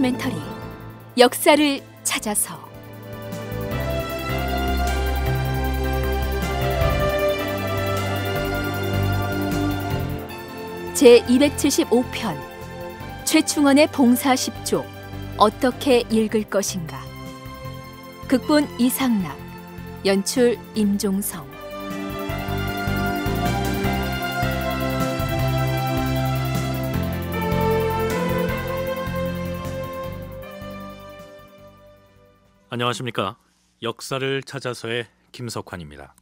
다큐멘터리 역사를 찾아서 제 275편 최충원의 봉사 10조 어떻게 읽을 것인가 극본 이상락 연출 임종성 안녕하십니까. 역사를 찾아서의 김석환입니다.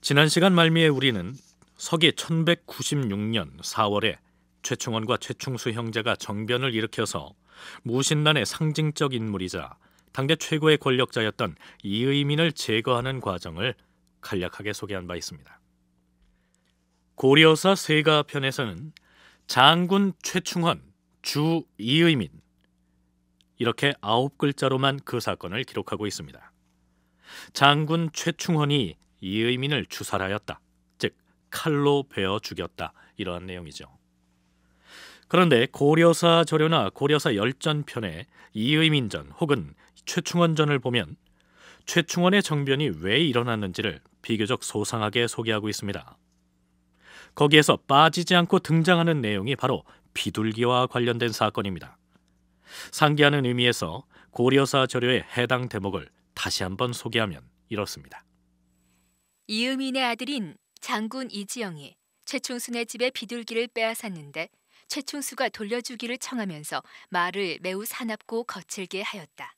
지난 시간 말미에 우리는 서기 1196년 4월에 최충원과 최충수 형제가 정변을 일으켜서 무신란의 상징적 인물이자 당대 최고의 권력자였던 이의민을 제거하는 과정을 간략하게 소개한 바 있습니다. 고려사 세가 편에서는 장군 최충헌, 주 이의민, 이렇게 아홉 글자로만 그 사건을 기록하고 있습니다. 장군 최충헌이 이의민을 주살하였다. 즉 칼로 베어 죽였다. 이러한 내용이죠. 그런데 고려사 저료나 고려사 열전편에 이의민전 혹은 최충헌전을 보면 최충헌의 정변이 왜 일어났는지를 비교적 소상하게 소개하고 있습니다. 거기에서 빠지지 않고 등장하는 내용이 바로 비둘기와 관련된 사건입니다. 상기하는 의미에서 고려사 저료의 해당 대목을 다시 한번 소개하면 이렇습니다. 이음인의 아들인 장군 이지영이 최충순의 집에 비둘기를 빼앗았는데 최충수가 돌려주기를 청하면서 말을 매우 사납고 거칠게 하였다.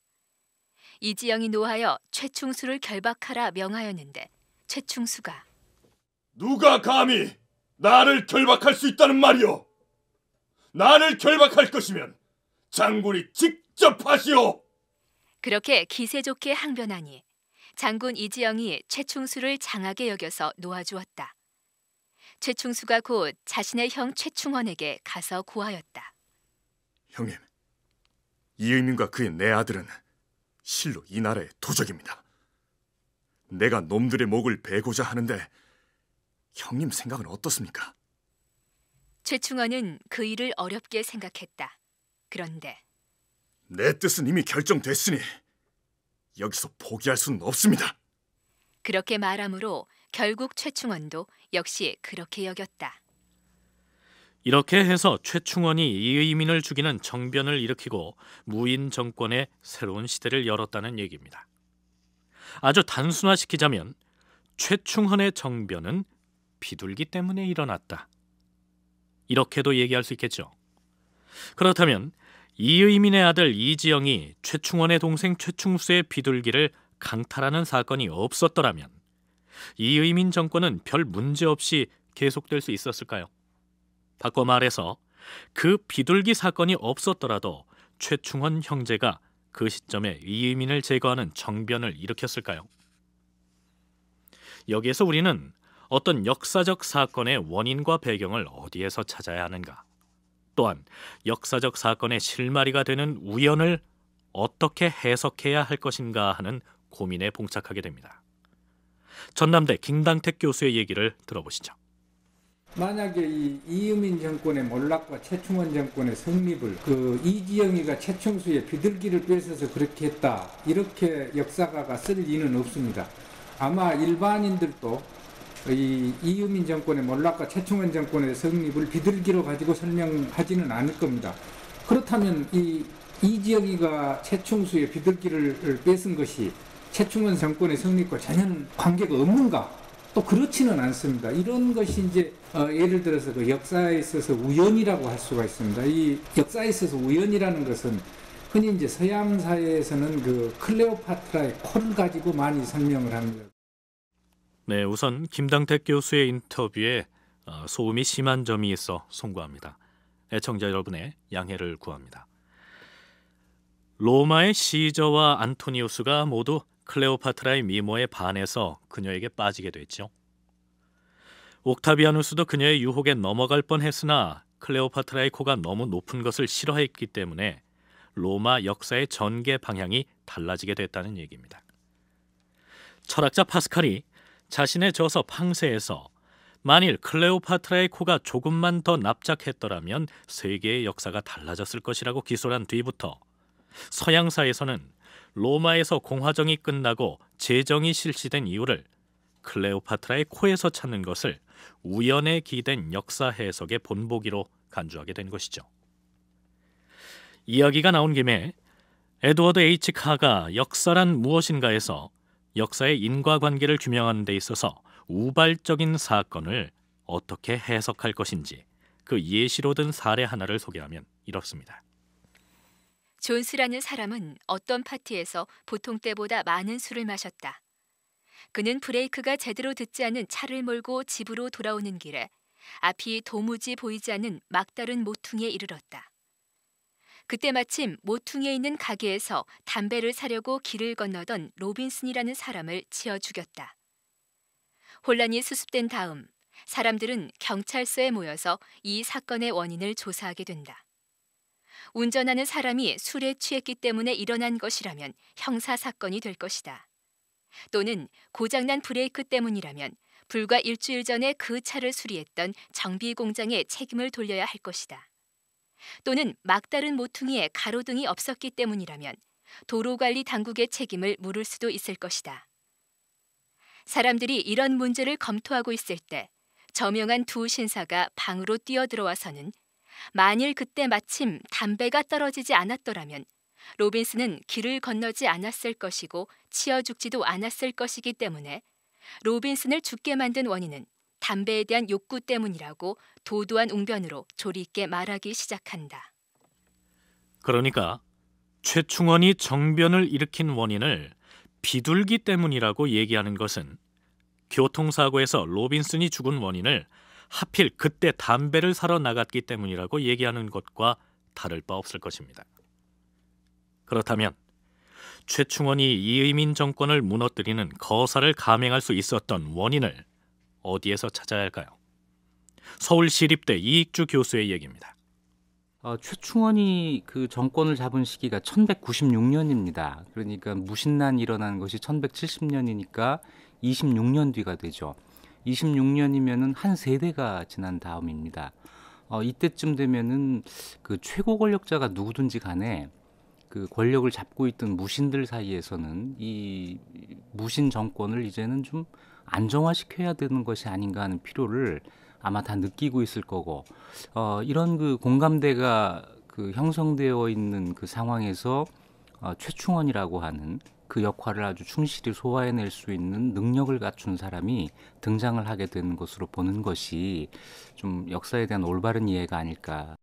이지영이 노하여 최충수를 결박하라 명하였는데 최충수가 누가 감히 나를 결박할 수 있다는 말이오? 나를 결박할 것이면 장군이 직접 하시오. 그렇게 기세 좋게 항변하니 장군 이지영이 최충수를 장하게 여겨서 놓아주었다. 최충수가 곧 자신의 형 최충원에게 가서 구하였다 형님, 이의민과 그의 내 아들은 실로 이 나라의 도적입니다. 내가 놈들의 목을 베고자 하는데 형님 생각은 어떻습니까? 최충원은 그 일을 어렵게 생각했다. 그런데 내 뜻은 이미 결정됐으니 여기서 포기할 수는 없습니다. 그렇게 말함으로 결국 최충원도 역시 그렇게 여겼다. 이렇게 해서 최충원이 이의민을 죽이는 정변을 일으키고 무인 정권의 새로운 시대를 열었다는 얘기입니다. 아주 단순화시키자면 최충헌의 정변은 비둘기 때문에 일어났다. 이렇게도 얘기할 수 있겠죠. 그렇다면 이의민의 아들 이지영이 최충원의 동생 최충수의 비둘기를 강탈하는 사건이 없었더라면 이의민 정권은 별 문제 없이 계속될 수 있었을까요? 바꿔 말해서 그 비둘기 사건이 없었더라도 최충원 형제가 그 시점에 이의민을 제거하는 정변을 일으켰을까요? 여기에서 우리는 어떤 역사적 사건의 원인과 배경을 어디에서 찾아야 하는가? 또한 역사적 사건의 실마리가 되는 우연을 어떻게 해석해야 할 것인가 하는 고민에 봉착하게 됩니다. 전남대 김당택 교수의 얘기를 들어보시죠. 만약에 이 이유민 정권의 몰락과 최충원 정권의 성립을 그 이지영이가 최충수의 비둘기를 뺏어서 그렇게 했다 이렇게 역사가가 쓸 리는 없습니다. 아마 일반인들도 이 이유민 정권의 몰락과 최충원 정권의 성립을 비둘기로 가지고 설명하지는 않을 겁니다. 그렇다면 이 이지영이가 최충수의 비둘기를 뺏은 것이 최충원 정권의 성립과 전혀 관계가 없는가? 또 그렇지는 않습니다. 이런 것이 이제 어 예를 들어서 그 역사에 있어서 우연이라고 할 수가 있습니다. 이 역사에 있어서 우연이라는 것은 흔히 이제 서양 사회에서는 그 클레오파트라의 코를 가지고 많이 설명을 합니다. 네, 우선 김당택 교수의 인터뷰에 어, 소음이 심한 점이 있어 송구합니다. 애청자 여러분의 양해를 구합니다. 로마의 시저와 안토니우스가 모두 클레오파트라의 미모에 반해서 그녀에게 빠지게 됐죠. 옥타비아누스도 그녀의 유혹에 넘어갈 뻔했으나 클레오파트라의 코가 너무 높은 것을 싫어했기 때문에 로마 역사의 전개 방향이 달라지게 됐다는 얘기입니다. 철학자 파스칼이 자신의 저서 황세에서 만일 클레오파트라의 코가 조금만 더 납작했더라면 세계의 역사가 달라졌을 것이라고 기술한 뒤부터 서양사에서는 로마에서 공화정이 끝나고 제정이 실시된 이유를 클레오파트라의 코에서 찾는 것을 우연에 기댄 역사 해석의 본보기로 간주하게 된 것이죠. 이야기가 나온 김에 에드워드 H. 카가 역사란 무엇인가에서 역사의 인과관계를 규명하는 데 있어서 우발적인 사건을 어떻게 해석할 것인지 그 예시로 든 사례 하나를 소개하면 이렇습니다. 존스라는 사람은 어떤 파티에서 보통 때보다 많은 술을 마셨다. 그는 브레이크가 제대로 듣지 않은 차를 몰고 집으로 돌아오는 길에 앞이 도무지 보이지 않는 막다른 모퉁이에 이르렀다. 그때 마침 모퉁이에 있는 가게에서 담배를 사려고 길을 건너던 로빈슨이라는 사람을 치어 죽였다. 혼란이 수습된 다음 사람들은 경찰서에 모여서 이 사건의 원인을 조사하게 된다. 운전하는 사람이 술에 취했기 때문에 일어난 것이라면 형사 사건이 될 것이다. 또는 고장난 브레이크 때문이라면 불과 일주일 전에 그 차를 수리했던 정비 공장에 책임을 돌려야 할 것이다. 또는 막다른 모퉁이에 가로등이 없었기 때문이라면 도로관리 당국의 책임을 물을 수도 있을 것이다. 사람들이 이런 문제를 검토하고 있을 때 저명한 두 신사가 방으로 뛰어들어와서는 만일 그때 마침 담배가 떨어지지 않았더라면 로빈스는 길을 건너지 않았을 것이고 치어 죽지도 않았을 것이기 때문에 로빈슨을 죽게 만든 원인은 담배에 대한 욕구 때문이라고 도도한 웅변으로 조리 있게 말하기 시작한다. 그러니까 최충원이 정변을 일으킨 원인을 비둘기 때문이라고 얘기하는 것은 교통사고에서 로빈슨이 죽은 원인을 하필 그때 담배를 사러 나갔기 때문이라고 얘기하는 것과 다를 바 없을 것입니다. 그렇다면 최충원이 이의민 정권을 무너뜨리는 거사를 감행할 수 있었던 원인을 어디에서 찾아야 할까요? 서울시립대 이익주 교수의 얘기입니다. 어, 최충원이 그 정권을 잡은 시기가 1196년입니다. 그러니까 무신난 일어난 것이 1170년이니까 26년 뒤가 되죠. 26년이면은 한 세대가 지난 다음입니다. 어, 이때쯤 되면은 그 최고 권력자가 누구든지 간에 그 권력을 잡고 있던 무신들 사이에서는 이 무신 정권을 이제는 좀 안정화시켜야 되는 것이 아닌가 하는 필요를 아마 다 느끼고 있을 거고 어, 이런 그 공감대가 그 형성되어 있는 그 상황에서 어, 최충원이라고 하는 그 역할을 아주 충실히 소화해낼 수 있는 능력을 갖춘 사람이 등장을 하게 되는 것으로 보는 것이 좀 역사에 대한 올바른 이해가 아닐까.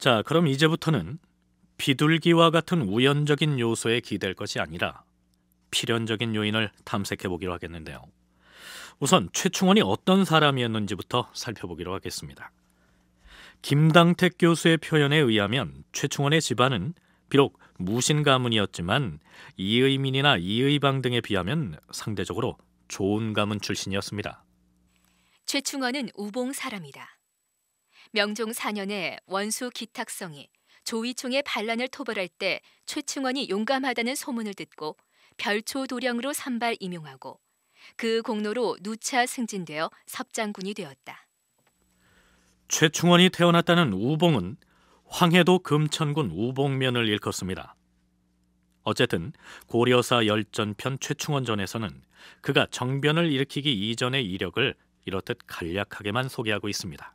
자, 그럼 이제부터는 비둘기와 같은 우연적인 요소에 기댈 것이 아니라 필연적인 요인을 탐색해 보기로 하겠는데요. 우선 최충원이 어떤 사람이었는지부터 살펴보기로 하겠습니다. 김당택 교수의 표현에 의하면 최충원의 집안은 비록 무신 가문이었지만 이의민이나 이의방 등에 비하면 상대적으로 좋은 가문 출신이었습니다. 최충원은 우봉 사람이다. 명종 4년에 원수 기탁성이 조위총의 반란을 토벌할 때 최충원이 용감하다는 소문을 듣고 별초 도령으로 산발 임용하고 그 공로로 누차 승진되어 섭장군이 되었다. 최충원이 태어났다는 우봉은 황해도 금천군 우봉면을 일컫습니다. 어쨌든 고려사 열전편 최충원전에서는 그가 정변을 일으키기 이전의 이력을 이렇듯 간략하게만 소개하고 있습니다.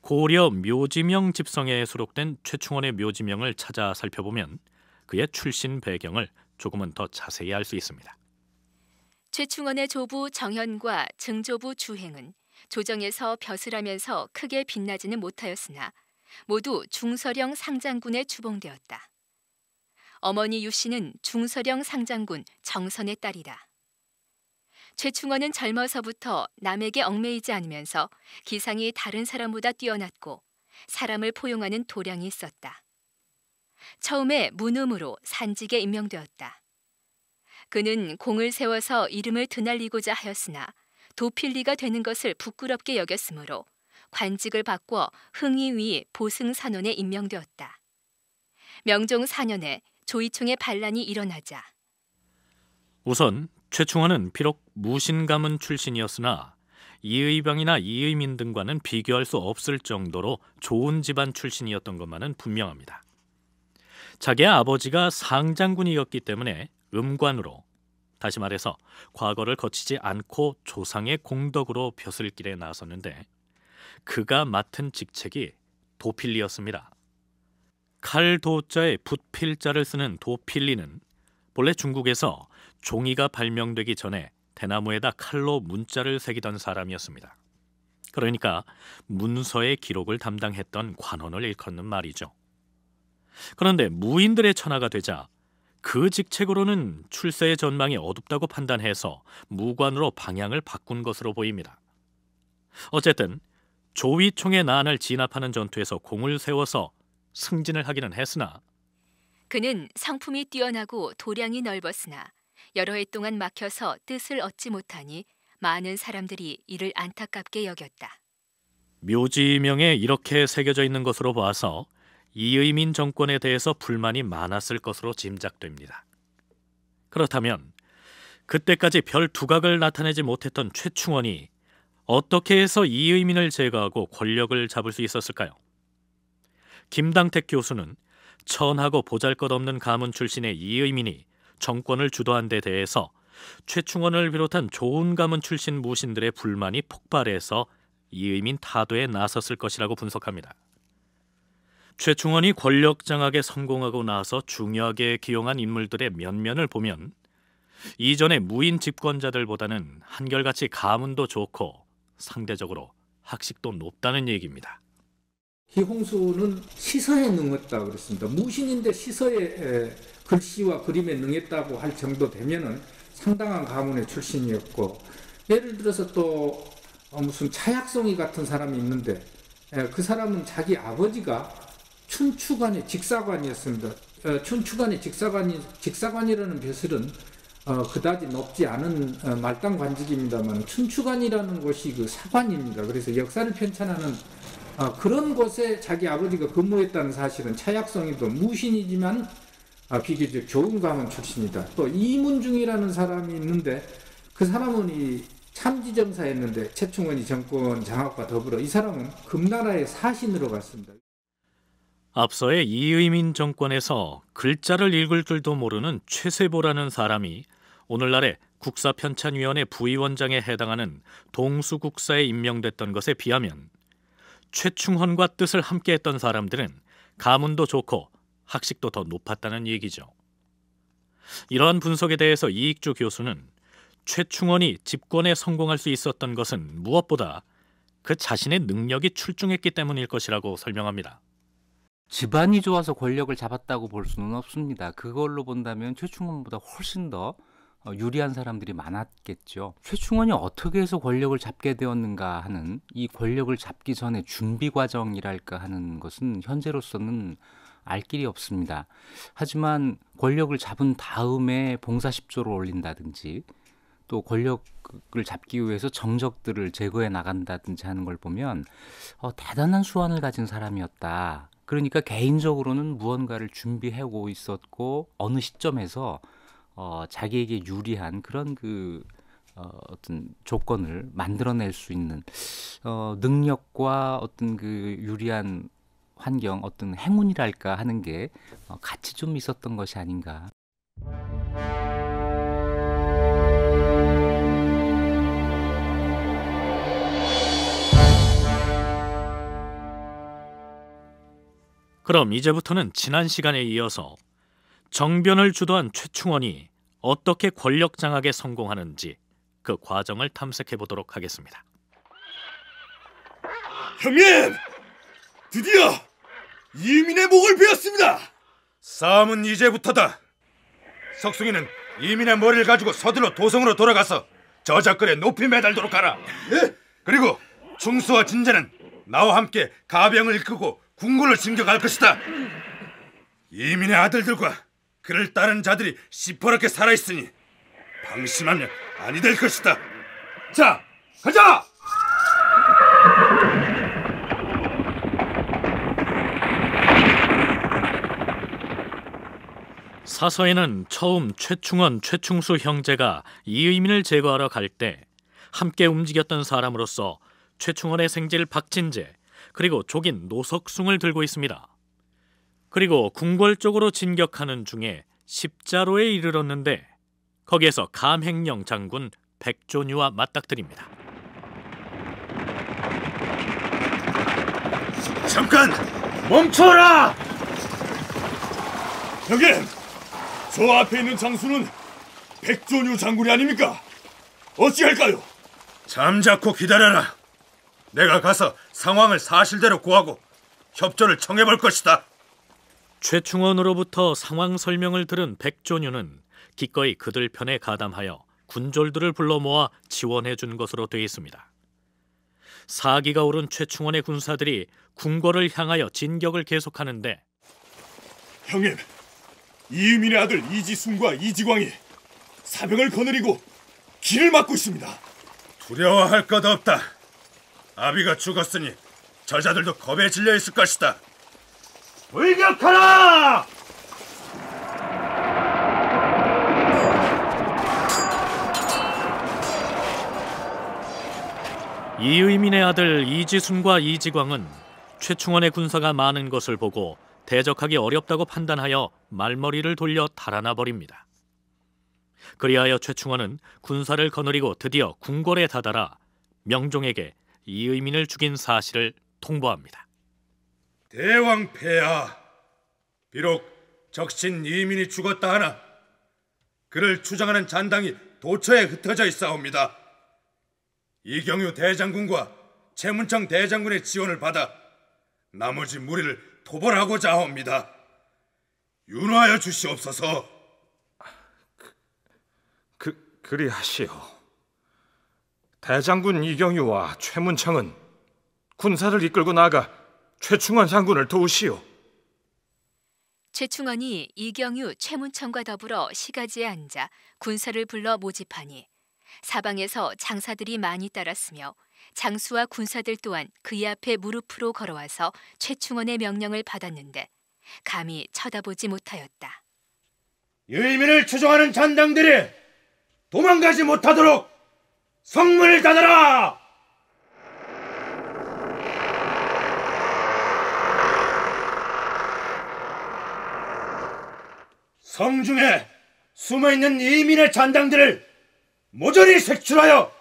고려 묘지명 집성에 수록된 최충원의 묘지명을 찾아 살펴보면 그의 출신 배경을 조금은 더 자세히 알 수 있습니다. 최충원의 조부 정현과 증조부 주행은 조정에서 벼슬하면서 크게 빛나지는 못하였으나 모두 중서령 상장군에 주봉되었다. 어머니 유씨는 중서령 상장군 정선의 딸이다. 최충원은 젊어서부터 남에게 얽매이지 않으면서 기상이 다른 사람보다 뛰어났고 사람을 포용하는 도량이 있었다. 처음에 문음으로 산직에 임명되었다. 그는 공을 세워서 이름을 드날리고자 하였으나 도필리가 되는 것을 부끄럽게 여겼으므로 관직을 바꿔 흥이위 보승산원에 임명되었다. 명종 4년에 조이총의 반란이 일어나자 우선 최충환은 비록 무신 가문 출신이었으나 이의병이나 이의민 등과는 비교할 수 없을 정도로 좋은 집안 출신이었던 것만은 분명합니다. 자기의 아버지가 상장군이었기 때문에 음관으로 다시 말해서 과거를 거치지 않고 조상의 공덕으로 벼슬 길에 나섰는데 그가 맡은 직책이 도필리였습니다. 칼 도자에 붓필자를 쓰는 도필리는 본래 중국에서 종이가 발명되기 전에 대나무에다 칼로 문자를 새기던 사람이었습니다. 그러니까 문서의 기록을 담당했던 관원을 일컫는 말이죠. 그런데 무인들의 천하가 되자 그 직책으로는 출세의 전망이 어둡다고 판단해서 무관으로 방향을 바꾼 것으로 보입니다. 어쨌든 조위총의 난을 진압하는 전투에서 공을 세워서 승진을 하기는 했으나 그는 상품이 뛰어나고 도량이 넓었으나 여러 해 동안 막혀서 뜻을 얻지 못하니 많은 사람들이 이를 안타깝게 여겼다. 묘지명에 이렇게 새겨져 있는 것으로 봐서 이의민 정권에 대해서 불만이 많았을 것으로 짐작됩니다. 그렇다면 그때까지 별 두각을 나타내지 못했던 최충원이 어떻게 해서 이의민을 제거하고 권력을 잡을 수 있었을까요? 김당택 교수는 천하고 보잘것없는 가문 출신의 이의민이 정권을 주도한 데 대해서 최충원을 비롯한 좋은 가문 출신 무신들의 불만이 폭발해서 이의민 타도에 나섰을 것이라고 분석합니다. 최충원이 권력 장악에 성공하고 나서 중요하게 기용한 인물들의 면면을 보면 이전의 무인 집권자들보다는 한결같이 가문도 좋고 상대적으로 학식도 높다는 얘기입니다. 이홍수는 시서에 능었다 그랬습니다. 무신인데 시서에 글씨와 그림에 능했다고 할 정도 되면은 상당한 가문의 출신이었고 예를 들어서 또 어, 무슨 차약송이 같은 사람이 있는데 예, 그 사람은 자기 아버지가 춘추관의 직사관이었습니다. 어, 춘추관의 직사관이 직사관이라는 벼슬은 어, 그다지 높지 않은 어, 말단 관직입니다만 춘추관이라는 곳이 그 사관입니다. 그래서 역사를 편찬하는 어, 그런 곳에 자기 아버지가 근무했다는 사실은 차약송이도 무신이지만 아, 비교적 좋은 가문 출신이다. 또 이문중이라는 사람이 있는데 그 사람은 이 참지정사였는데 최충원이 정권 장악과 더불어 이 사람은 금나라의 사신으로 갔습니다. 앞서의 이의민 정권에서 글자를 읽을 줄도 모르는 최세보라는 사람이 오늘날의 국사편찬위원회 부위원장에 해당하는 동수국사에 임명됐던 것에 비하면 최충헌과 뜻을 함께했던 사람들은 가문도 좋고 학식도 더 높았다는 얘기죠. 이러한 분석에 대해서 이익주 교수는 최충원이 집권에 성공할 수 있었던 것은 무엇보다 그 자신의 능력이 출중했기 때문일 것이라고 설명합니다. 집안이 좋아서 권력을 잡았다고 볼 수는 없습니다. 그걸로 본다면 최충원보다 훨씬 더 어, 유리한 사람들이 많았겠죠. 최충원이 어떻게 해서 권력을 잡게 되었는가 하는 이 권력을 잡기 전에 준비 과정이랄까 하는 것은 현재로서는 알 길이 없습니다. 하지만 권력을 잡은 다음에 봉사 1조를 올린다든지 또 권력을 잡기 위해서 정적들을 제거해 나간다든지 하는 걸 보면 어, 대단한 수완을 가진 사람이었다. 그러니까 개인적으로는 무언가를 준비해 고 있었고 어느 시점에서 어, 자기에게 유리한 그런 그 어, 어떤 조건을 만들어낼 수 있는 어, 능력과 어떤 그 유리한 환경 어떤 행운이랄까 하는 게 어, 같이 좀 있었던 것이 아닌가. 그럼 이제부터는 지난 시간에 이어서 정변을 주도한 최충원이 어떻게 권력 장악에 성공하는지 그 과정을 탐색해 보도록 하겠습니다. 형님! 드디어 이민의 목을 베었습니다. 싸움은 이제부터다. 석승이는 이민의 머리를 가지고 서둘러 도성으로 돌아가서 저작글에 높이 매달도록 하라. 예? 그리고 충수와 진재는 나와 함께 가병을 이끌고 궁궐을 진격할 것이다. 이민의 아들들과 그를 따른 자들이 시퍼렇게 살아있으니 방심하면 아니 될 것이다. 자, 가자! 사서에는 처음 최충원, 최충수 형제가 이의민을 제거하러 갈 때 함께 움직였던 사람으로서 최충원의 생질 박진재 그리고 족인 노석숭을 들고 있습니다. 그리고 궁궐 쪽으로 진격하는 중에 십자로에 이르렀는데 거기에서 감행령 장군 백조뉴와 맞닥뜨립니다. 잠깐 멈춰라! 여긴 저 앞에 있는 장수는 백조류 장군이 아닙니까? 어찌할까요? 잠자코 기다려라. 내가 가서 상황을 사실대로 구하고 협조를 청해볼 것이다. 최충원으로부터 상황 설명을 들은 백조류는 기꺼이 그들 편에 가담하여 군졸들을 불러 모아 지원해 준 것으로 되어 있습니다. 사기가 오른 최충원의 군사들이 궁궐을 향하여 진격을 계속하는데 형님, 이유민의 아들 이지순과 이지광이 사병을 거느리고 길을 막고 있습니다. 두려워할 것 없다. 아비가 죽었으니 저자들도 겁에 질려 있을 것이다. 불격하라! 이유민의 아들 이지순과 이지광은 최충원의 군사가 많은 것을 보고 대적하기 어렵다고 판단하여 말머리를 돌려 달아나 버립니다. 그리하여 최충원은 군사를 거느리고 드디어 궁궐에 다다라 명종에게 이의민을 죽인 사실을 통보합니다. 대왕 폐하, 비록 적신 이민이 의 죽었다 하나 그를 추장하는 잔당이 도처에 흩어져 있사옵니다. 이경유 대장군과 최문창 대장군의 지원을 받아 나머지 무리를 도발하고자 합니다. 윤화여 주시옵소서. 그, 그 그리하시오. 대장군 이경유와 최문창은 군사를 이끌고 나가 최충원 장군을 도우시오. 최충원이 이경유, 최문창과 더불어 시가지에 앉아 군사를 불러 모집하니 사방에서 장사들이 많이 따랐으며 장수와 군사들 또한 그의 앞에 무릎으로 걸어와서 최충원의 명령을 받았는데 감히 쳐다보지 못하였다. 유의민을 추종하는 잔당들이 도망가지 못하도록 성문을 닫아라! 성중에 숨어있는 이민의 잔당들을 모조리 색출하여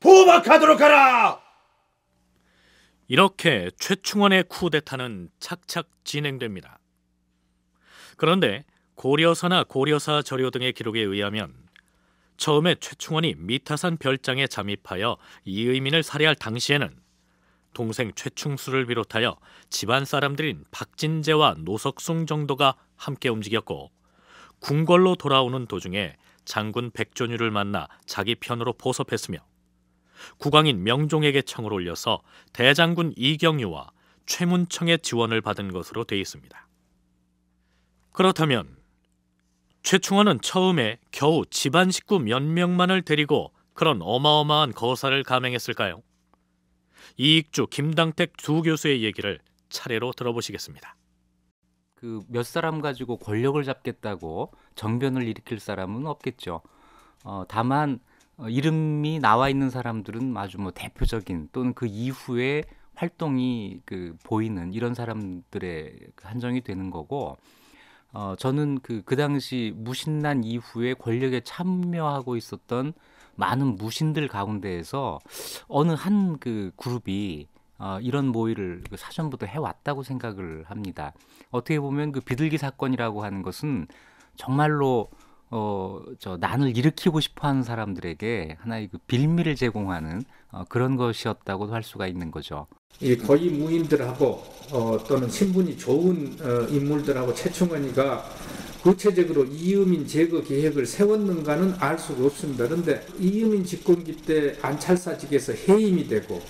포박하도록 하라! 이렇게 최충원의 쿠데타는 착착 진행됩니다. 그런데 고려사나 고려사 저료 등의 기록에 의하면 처음에 최충원이 미타산 별장에 잠입하여 이의민을 살해할 당시에는 동생 최충수를 비롯하여 집안 사람들인 박진재와 노석숭 정도가 함께 움직였고 궁궐로 돌아오는 도중에 장군 백조류를 만나 자기 편으로 포섭했으며 국왕인 명종에게 청을 올려서 대장군 이경유와 최문청의 지원을 받은 것으로 돼 있습니다. 그렇다면 최충원은 처음에 겨우 집안 식구 몇 명만을 데리고 그런 어마어마한 거사를 감행했을까요? 이익주, 김당택 두 교수의 얘기를 차례로 들어보시겠습니다. 그 몇 사람 가지고 권력을 잡겠다고 정변을 일으킬 사람은 없겠죠. 어, 다만 어, 이름이 나와 있는 사람들은 아주 뭐 대표적인 또는 그 이후에 활동이 그 보이는 이런 사람들의 그 한정이 되는 거고 어 저는 그그 그 당시 무신난 이후에 권력에 참여하고 있었던 많은 무신들 가운데에서 어느 한 그 그룹이 어, 이런 모의를 그 사전부터 해왔다고 생각을 합니다. 어떻게 보면 그 비둘기 사건이라고 하는 것은 정말로 어, 저 난을 일으키고 싶어 하는 사람들에게 하나의 그 빌미를 제공하는 어, 그런 것이었다고도 할 수가 있는 거죠. 예, 거의 무인들하고 어, 또는 신분이 좋은 어, 인물들하고 최충원이가 구체적으로 이유민 제거 계획을 세웠는가는 알 수가 없습니다. 그런데 이유민 집권기 때 안찰사직에서 해임이 되고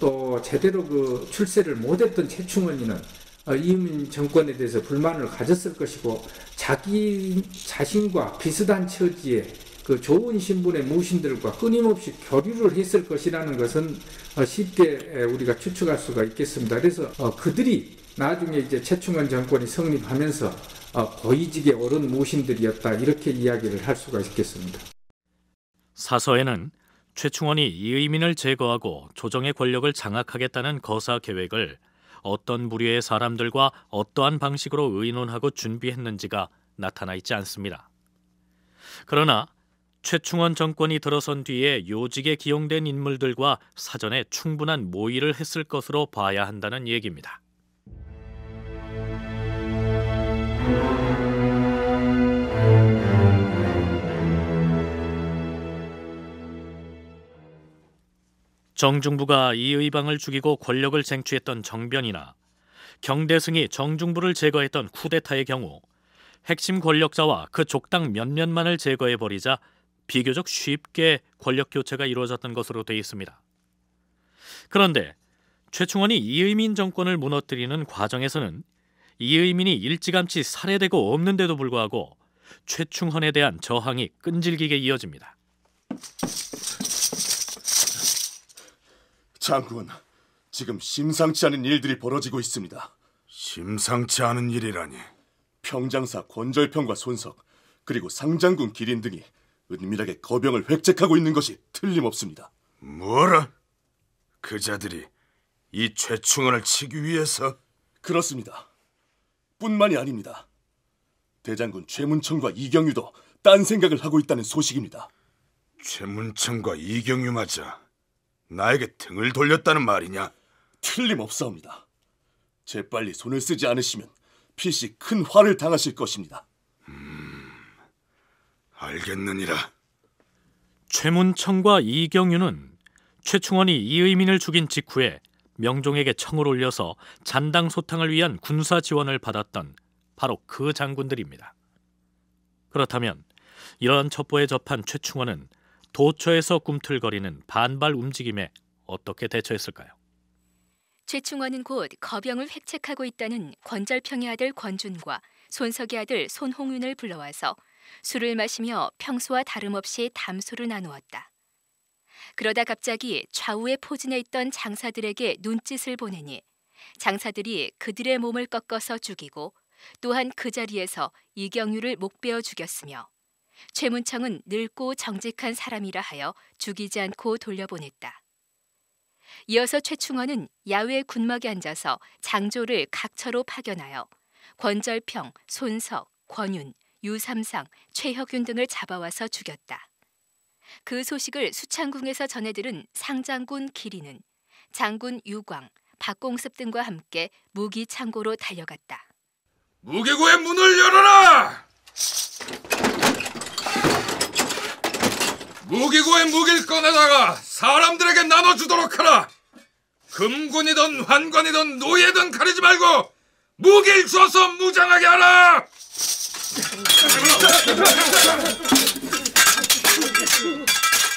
또 제대로 그 출세를 못했던 최충원이는 어, 이민 정권에 대해서 불만을 가졌을 것이고 자기 자신과 비슷한 처지에 그 좋은 신분의 무신들과 끊임없이 교류를 했을 것이라는 것은 어, 쉽게 우리가 추측할 수가 있겠습니다. 그래서 어, 그들이 나중에 이제 최충원 정권이 성립하면서 고위직에 오른 무신들이었다 이렇게 이야기를 할 수가 있겠습니다. 사서에는 최충원이 이의민을 제거하고 조정의 권력을 장악하겠다는 거사 계획을 어떤 부류의 사람들과 어떠한 방식으로 의논하고 준비했는지가 나타나 있지 않습니다. 그러나 최충원 정권이 들어선 뒤에 요직에 기용된 인물들과 사전에 충분한 모의를 했을 것으로 봐야 한다는 얘기입니다. 정중부가 이의방을 죽이고 권력을 쟁취했던 정변이나 경대승이 정중부를 제거했던 쿠데타의 경우 핵심 권력자와 그 족당 몇몇만을 제거해 버리자 비교적 쉽게 권력 교체가 이루어졌던 것으로 돼 있습니다. 그런데 최충원이 이의민 정권을 무너뜨리는 과정에서는 이의민이 일찌감치 살해되고 없는데도 불구하고 최충헌에 대한 저항이 끈질기게 이어집니다. 장군, 지금 심상치 않은 일들이 벌어지고 있습니다. 심상치 않은 일이라니. 평장사 권절평과 손석 그리고 상장군 기린 등이 은밀하게 거병을 획책하고 있는 것이 틀림없습니다. 뭐라? 그 자들이 이 최충원을 치기 위해서? 그렇습니다. 뿐만이 아닙니다. 대장군 최문청과 이경유도 딴 생각을 하고 있다는 소식입니다. 최문청과 이경유마저 나에게 등을 돌렸다는 말이냐? 틀림없사옵니다. 재빨리 손을 쓰지 않으시면 피씨 큰 화를 당하실 것입니다. 음, 알겠느니라. 최문청과 이경윤은 최충원이 이의민을 죽인 직후에 명종에게 청을 올려서 잔당 소탕을 위한 군사 지원을 받았던 바로 그 장군들입니다. 그렇다면 이러한 첩보에 접한 최충원은 도처에서 꿈틀거리는 반발 움직임에 어떻게 대처했을까요? 최충원은 곧 거병을 획책하고 있다는 권절평의 아들 권준과 손석의 아들 손홍윤을 불러와서 술을 마시며 평소와 다름없이 담소를 나누었다. 그러다 갑자기 좌우에 포진해 있던 장사들에게 눈짓을 보내니 장사들이 그들의 몸을 꺾어서 죽이고 또한 그 자리에서 이경유를 목베어 죽였으며 최문창은 늙고 정직한 사람이라 하여 죽이지 않고 돌려보냈다. 이어서 최충원은 야외 군막에 앉아서 장조를 각처로 파견하여 권절평, 손석, 권윤, 유삼상, 최혁윤 등을 잡아와서 죽였다. 그 소식을 수창궁에서 전해들은 상장군 기리는 장군 유광, 박공습 등과 함께 무기 창고로 달려갔다. 무기고의 문을 열어라! 무기고의 무기를 꺼내다가 사람들에게 나눠주도록 하라. 금군이든 환관이든 노예든 가리지 말고 무기를 줘서 무장하게 하라.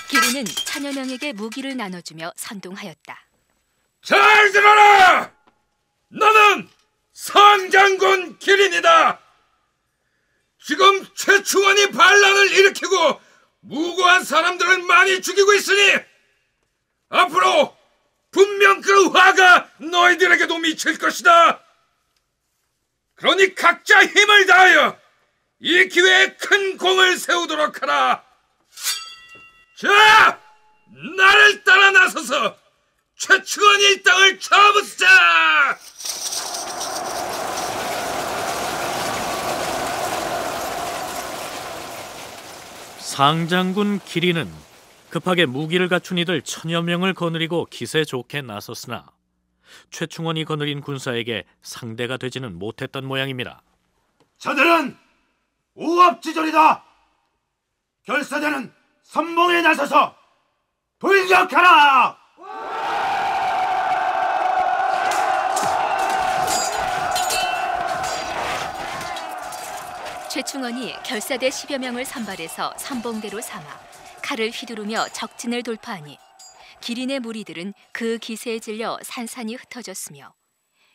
기리는 천여명에게 무기를 나눠주며 선동하였다. 잘 들어라! 너는선장군 기린이다! 지금 최충원이 반란을 일으키고 무고한 사람들을 많이 죽이고 있으니 앞으로 분명 그 화가 너희들에게도 미칠 것이다. 그러니 각자 힘을 다하여 이 기회에 큰 공을 세우도록 하라. 자, 나를 따라 나서서 최충원이 이 땅을 쳐부수자! 상장군 기리는 급하게 무기를 갖춘 이들 천여 명을 거느리고 기세 좋게 나섰으나 최충원이 거느린 군사에게 상대가 되지는 못했던 모양입니다. 저들은 오합지졸이다. 결사대는 선봉에 나서서 돌격하라. 최충원이 결사대 10여 명을 선발해서 삼봉대로 삼아 칼을 휘두르며 적진을 돌파하니 기린의 무리들은 그 기세에 질려 산산이 흩어졌으며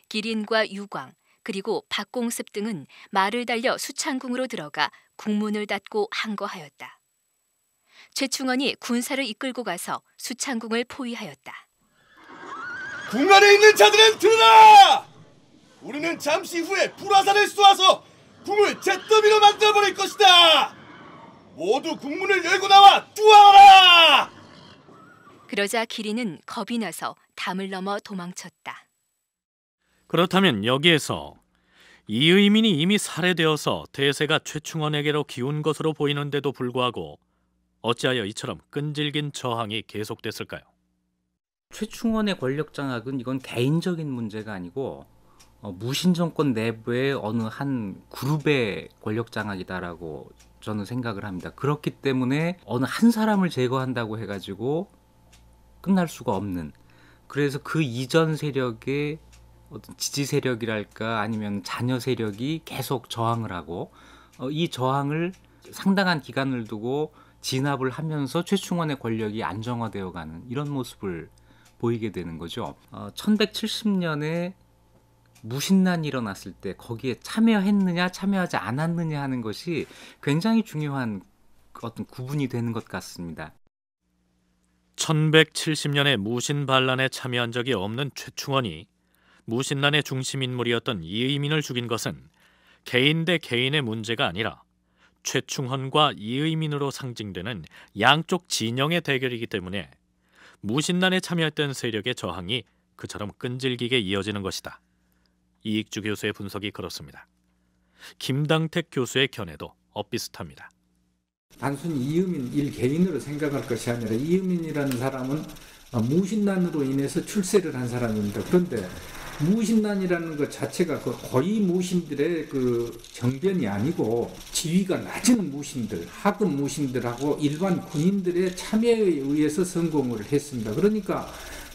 기린과 유광 그리고 박공습 등은 말을 달려 수창궁으로 들어가 국문을 닫고 항거하였다. 최충원이 군사를 이끌고 가서 수창궁을 포위하였다. 궁 안에 있는 자들은 드러나! 우리는 잠시 후에 불화살을 쏘아서 궁을 잿더미로 만들어버릴 것이다! 모두 국문을 열고 나와 뚜하라! 그러자 기린은 겁이 나서 담을 넘어 도망쳤다. 그렇다면 여기에서 이의민이 이미 살해되어서 대세가 최충원에게로 기운 것으로 보이는데도 불구하고 어찌하여 이처럼 끈질긴 저항이 계속됐을까요? 최충원의 권력 장악은 이건 개인적인 문제가 아니고 어, 무신정권 내부의 어느 한 그룹의 권력장악이다라고 저는 생각을 합니다. 그렇기 때문에 어느 한 사람을 제거한다고 해가지고 끝날 수가 없는. 그래서 그 이전 세력의 어떤 지지 세력이랄까 아니면 자녀 세력이 계속 저항을 하고 어, 이 저항을 상당한 기간을 두고 진압을 하면서 최충원의 권력이 안정화되어가는 이런 모습을 보이게 되는 거죠. 어, 1170년에 무신난 일어났을 때 거기에 참여했느냐 참여하지 않았느냐 하는 것이 굉장히 중요한 어떤 구분이 되는 것 같습니다. 1 1 7 0년에 무신 반란에 참여한 적이 없는 최충원이 무신란의 중심 인물이었던 이의민을 죽인 것은 개인 대 개인의 문제가 아니라 최충헌과 이의민으로 상징되는 양쪽 진영의 대결이기 때문에 무신란에 참여했던 세력의 저항이 그처럼 끈질기게 이어지는 것이다. 이익주 교수의 분석이 그렇습니다. 김당택 교수의 견해도 엇비슷합니다. 단순 이유민 일 개인으로 생각할 것이 아니라 이유민이라는 사람은 무신난으로 인해서 출세를 한 사람입니다. 그런데 무신난이라는 것 자체가 그 거의 무신들의 그 정변이 아니고 지위가 낮은 무신들, 하급 무신들하고 일반 군인들의 참여에 의해서 성공을 했습니다. 그러니까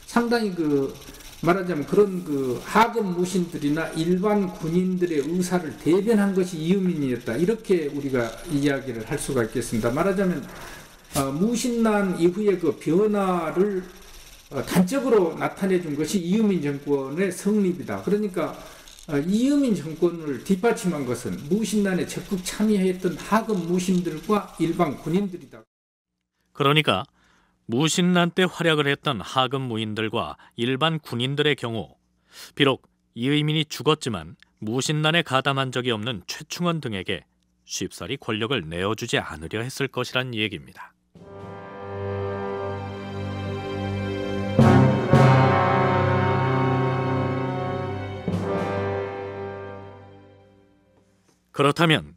상당히 그 말하자면 그런 그 하급 무신들이나 일반 군인들의 의사를 대변한 것이 이유민이었다. 이렇게 우리가 이야기를 할 수가 있겠습니다. 말하자면 어, 무신난 이후의 그 변화를 어, 단적으로 나타내 준 것이 이유민 정권의 성립이다. 그러니까 어, 이유민 정권을 뒷받침한 것은 무신난에 적극 참여했던 하급 무신들과 일반 군인들이다. 그러니까 무신란 때 활약을 했던 하급 무인들과 일반 군인들의 경우 비록 이의민이 죽었지만 무신란에 가담한 적이 없는 최충원 등에게 쉽사리 권력을 내어주지 않으려 했을 것이란 얘기입니다. 그렇다면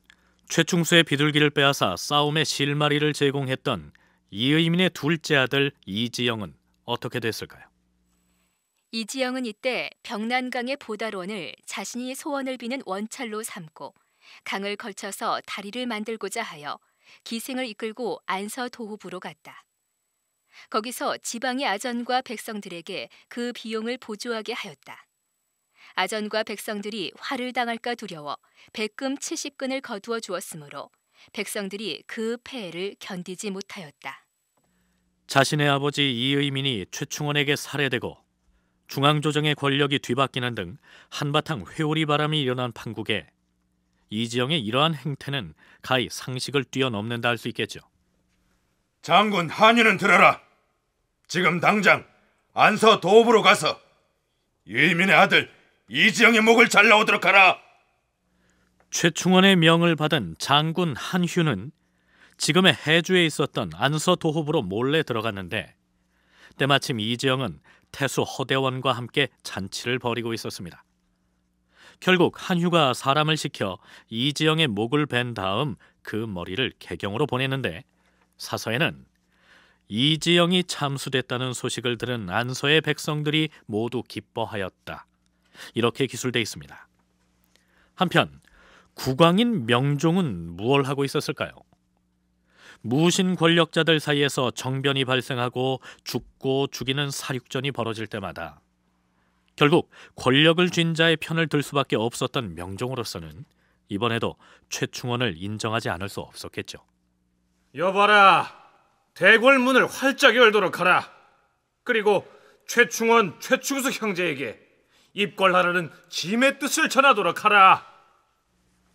최충수의 비둘기를 빼앗아 싸움의 실마리를 제공했던 이의민의 둘째 아들 이지영은 어떻게 됐을까요? 이지영은 이때 병난강의 보달원을 자신이 소원을 비는 원찰로 삼고 강을 걸쳐서 다리를 만들고자 하여 기생을 이끌고 안서 도읍으로 갔다. 거기서 지방의 아전과 백성들에게 그 비용을 보조하게 하였다. 아전과 백성들이 화를 당할까 두려워 백금 70근을 거두어 주었으므로 백성들이 그 폐해를 견디지 못하였다. 자신의 아버지 이의민이 최충원에게 살해되고 중앙조정의 권력이 뒤바뀌는 등 한바탕 회오리 바람이 일어난 판국에 이지영의 이러한 행태는 가히 상식을 뛰어넘는다 할 수 있겠죠. 장군 한유는 들어라. 지금 당장 안서 도읍으로 가서 이민의 아들 이지영의 목을 잘라오도록 하라. 최충원의 명을 받은 장군 한휴는 지금의 해주에 있었던 안서도호부로 몰래 들어갔는데 때마침 이재영은 태수 허대원과 함께 잔치를 벌이고 있었습니다. 결국 한휴가 사람을 시켜 이지영의 목을 벤 다음 그 머리를 개경으로 보냈는데 사서에는 이지영이 참수됐다는 소식을 들은 안서의 백성들이 모두 기뻐하였다. 이렇게 기술돼 있습니다. 한편 국왕인 명종은 무얼 하고 있었을까요? 무신 권력자들 사이에서 정변이 발생하고 죽고 죽이는 사륙전이 벌어질 때마다 결국 권력을 쥔 자의 편을 들 수밖에 없었던 명종으로서는 이번에도 최충원을 인정하지 않을 수 없었겠죠. 여봐라, 대궐문을 활짝 열도록 하라. 그리고 최충원, 최충숙 형제에게 입궐하라는 짐의 뜻을 전하도록 하라.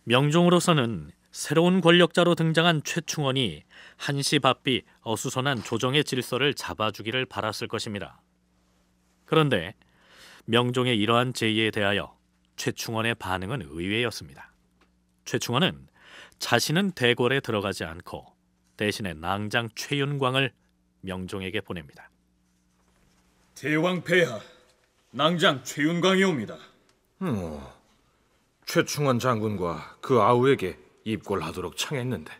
명종으로서는 새로운 권력자로 등장한 최충원이 한시바삐 어수선한 조정의 질서를 잡아주기를 바랐을 것입니다. 그런데 명종의 이러한 제의에 대하여 최충원의 반응은 의외였습니다. 최충원은 자신은 대궐에 들어가지 않고 대신에 낭장 최윤광을 명종에게 보냅니다. 대왕 폐하, 낭장 최윤광이 옵니다. 음. 어, 최충원 장군과 그 아우에게 입궐하도록 청했는데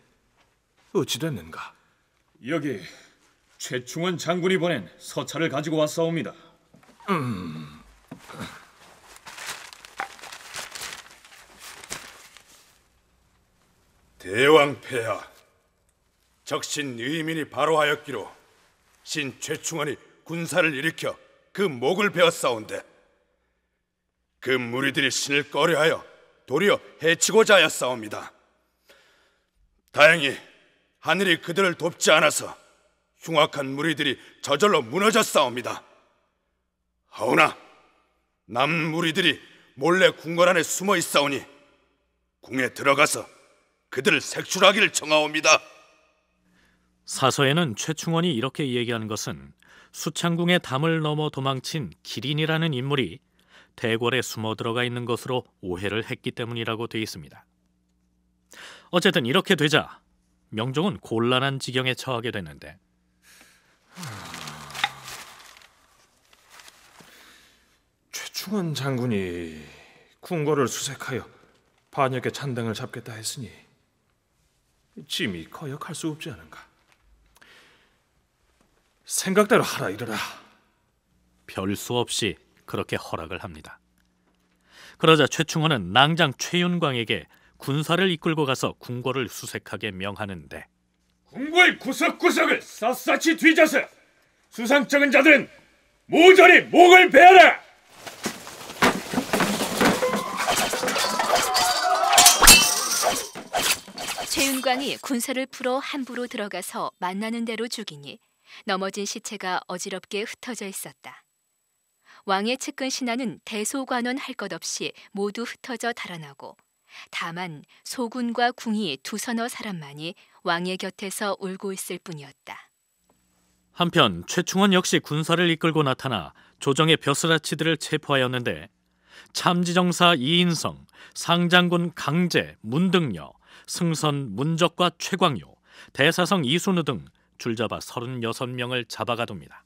어찌됐는가? 여기 최충원 장군이 보낸 서찰을 가지고 왔사옵니다. 음. 대왕 폐하 적신 의민이 바로하였기로 신 최충원이 군사를 일으켜 그 목을 베었사온데 그 무리들이 신을 꺼려하여 도리어 해치고자 하였사옵니다. 다행히 하늘이 그들을 돕지 않아서 흉악한 무리들이 저절로 무너졌사옵니다. 하오나 남 무리들이 몰래 궁궐 안에 숨어 있사오니 궁에 들어가서 그들을 색출하기를 청하옵니다. 사서에는 최충원이 이렇게 얘기한 것은 수창궁의 담을 넘어 도망친 기린이라는 인물이 대궐에 숨어 들어가 있는 것으로 오해를 했기 때문이라고 돼 있습니다. 어쨌든 이렇게 되자 명종은 곤란한 지경에 처하게 되는데 최충원 장군이 궁궐을 수색하여 반역의 찬당을 잡겠다 했으니 짐이 거역할 수 없지 않은가 생각대로 하라 이르라 별수 없이 그렇게 허락을 합니다. 그러자 최충헌은 낭장 최윤광에게 군사를 이끌고 가서 궁궐을 수색하게 명하는데 궁궐 구석구석을 샅샅이 뒤져서 수상쩍은 자들은 모조리 목을 베어라! 최윤광이 군사를 풀어 함부로 들어가서 만나는 대로 죽이니 넘어진 시체가 어지럽게 흩어져 있었다. 왕의 측근 신하는 대소관원 할 것 없이 모두 흩어져 달아나고 다만 소군과 궁이 두서너 사람만이 왕의 곁에서 울고 있을 뿐이었다. 한편 최충원 역시 군사를 이끌고 나타나 조정의 벼슬아치들을 체포하였는데 참지정사 이인성, 상장군 강제, 문등녀, 승선 문적과 최광요, 대사성 이순우 등 줄잡아 36명을 잡아가둡니다.